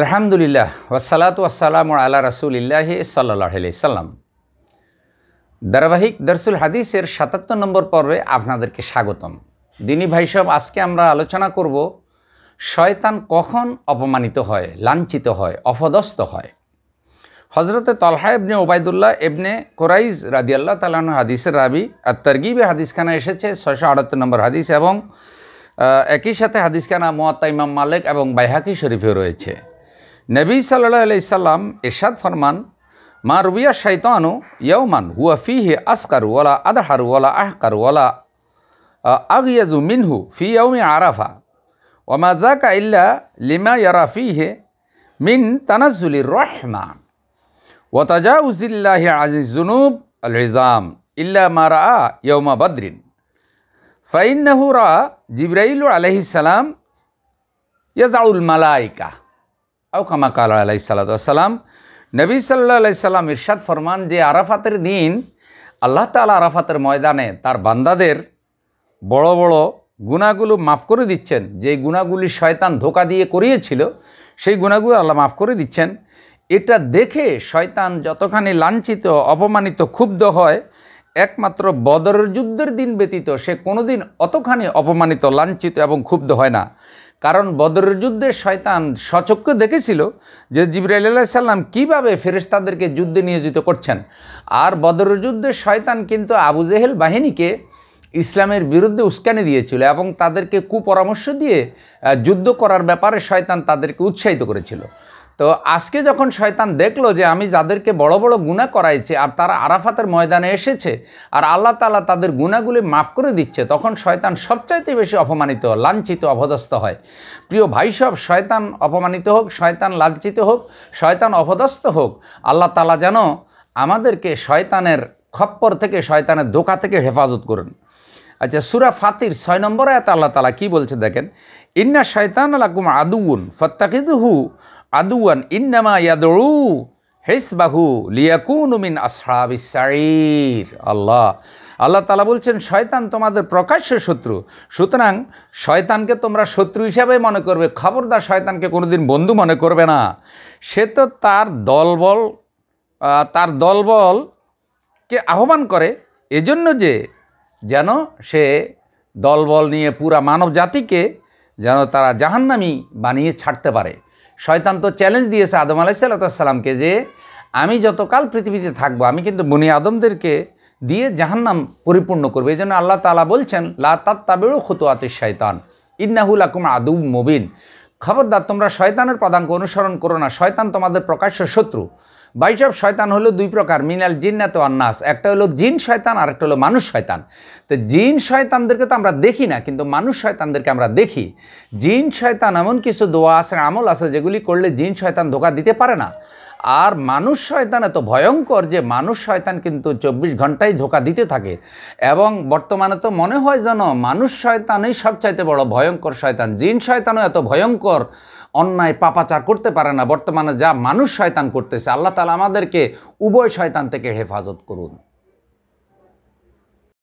আলহামদুলিল্লাহ ওসালাত ওয়াসালাম আল্লাহ রাসুলিল্লাহ সাল্লাহ সাল্লাম ধারাবাহিক দরসুল হাদিসের সাতাত্তর নম্বর পর্বে আপনাদেরকে স্বাগতম দিনী ভাই সব আজকে আমরা আলোচনা করব শয়তান কখন অপমানিত হয় লাঞ্ছিত হয় অপদস্ত হয় হজরতে তলহা এবনে ওবায়দুল্লাহ ইবনে কোরাইজ রাদিয়াল্লাহ তালান হাদিসের রাবি আর তরগিবে হাদিসখানা এসেছে ছয়শো আটাত্তর নম্বর হাদিস এবং একই সাথে হাদিসখানা মোয়াত্তা ইমাম মালিক এবং বাইহাকি শরীফেও রয়েছে نبي صلى الله عليه وسلم إشاد فرمان ما رويا شيطانو يوما هو فيه اسقر ولا أدحر ولا أحقر ولا أغيض منه في يوم عرفة وما ذاك إلا لما يرى فيه من تنزل الرحمة وتجاوز الله عز الذنوب العظام إلا ما رأى يوم بدر فإنه رأى جبريل عليه السلام يزع الملائكة আও কামা কাল আলাই সালাতাম নবী সাল্লাহ আলাই সাল্লাম ইরশাদ ফরমান যে আরাফাতের দিন আল্লাহ তালা আরাফাতের ময়দানে তার বান্দাদের বড় বড় গুণাগুলো মাফ করে দিচ্ছেন যে গুণাগুলি শয়তান ধোকা দিয়ে করিয়েছিল সেই গুণাগুলো আল্লাহ মাফ করে দিচ্ছেন এটা দেখে শয়তান যতখানি লাঞ্ছিত অপমানিত ক্ষুব্ধ হয় একমাত্র বদরের যুদ্ধের দিন ব্যতীত সে কোনোদিন অতখানি অপমানিত লাঞ্ছিত এবং ক্ষুব্ধ হয় না কারণ বদরের যুদ্ধে শয়তান সচক্ষে দেখেছিল যে জিবরাইল আল্লাহ সাল্লাম কীভাবে ফেরেস্তাদেরকে যুদ্ধে নিয়োজিত করছেন আর বদরের যুদ্ধে শয়তান কিন্তু আবু জেহেল বাহিনীকে ইসলামের বিরুদ্ধে উস্কানি দিয়েছিল এবং তাদেরকে কুপরামর্শ দিয়ে যুদ্ধ করার ব্যাপারে শয়তান তাদেরকে উৎসাহিত করেছিল তো আজকে যখন শয়তান দেখলো যে আমি যাদেরকে বড় বড় গুণা করাইছি আর তারা আরাফাতের ময়দানে এসেছে আর আল্লাহ তালা তাদের গুণাগুলি মাফ করে দিচ্ছে তখন শয়তান সবচাইতে বেশি অপমানিত লাঞ্ছিত অভদস্ত হয় প্রিয় ভাই সব শয়তান অপমানিত হোক শয়তান লাঞ্ছিত হোক শয়তান অপদস্থ হোক আল্লাহ তালা যেন আমাদেরকে শয়তানের খপ্পর থেকে শয়তানের দোকা থেকে হেফাজত করুন আচ্ছা সুরা ফাতির ছয় নম্বর আয়াত আল্লাহ তালা কী বলছে দেখেন ইন্না শয়তান আলাকুম আদুউন হু আদুয়ান ইন্নামা ইয়াদু হেসবাহু লিয়াকুনুমিন সারির আল্লাহ আল্লাহ তালা বলছেন শয়তান তোমাদের প্রকাশ্য শত্রু সুতরাং শয়তানকে তোমরা শত্রু হিসাবে মনে করবে খবরদার শয়তানকে কোনোদিন বন্ধু মনে করবে না সে তো তার দলবল তার দলবলকে আহ্বান করে এজন্য যে যেন সে দলবল নিয়ে পুরা মানব জাতিকে যেন তারা জাহান্নামি বানিয়ে ছাড়তে পারে শয়তান তো চ্যালেঞ্জ দিয়েছে আদম আলাইসাল্লাতামকে যে আমি যতকাল পৃথিবীতে থাকবো আমি কিন্তু বনি আদমদেরকে দিয়ে জাহান্নাম পরিপূর্ণ করবে এই জন্য আল্লাহ তালা বলছেন লা তাত তাবেরও খুতোয়াতে শয়তান ইন্নাহুল আকুম আদু মুবিন খবরদার তোমরা শয়তানের পদাঙ্ক অনুসরণ করো না শয়তান তোমাদের প্রকাশ্য শত্রু বাইশব শয়তান হলো দুই প্রকার মিনাল জিন্নাত আন্নাস একটা হলো জিন শয়তান আর একটা হলো মানুষ শয়তান তো জিন শয়তানদেরকে তো আমরা দেখি না কিন্তু মানুষ শয়তানদেরকে আমরা দেখি জিন শয়তান এমন কিছু দোয়া আছে আমল আছে যেগুলি করলে জিন শয়তান ধোকা দিতে পারে না আর মানুষ শয়তান এত ভয়ঙ্কর যে মানুষ শয়তান কিন্তু চব্বিশ ঘন্টাই ধোকা দিতে থাকে এবং বর্তমানে তো মনে হয় যেন মানুষ শয়তানই সবচাইতে বড় ভয়ঙ্কর শয়তান জিন শয়তানও এত ভয়ঙ্কর অন্যায় পাপাচার করতে পারে না বর্তমানে যা মানুষ শয়তান করতেছে আল্লাহ তালা আমাদেরকে উভয় শয়তান থেকে হেফাজত করুন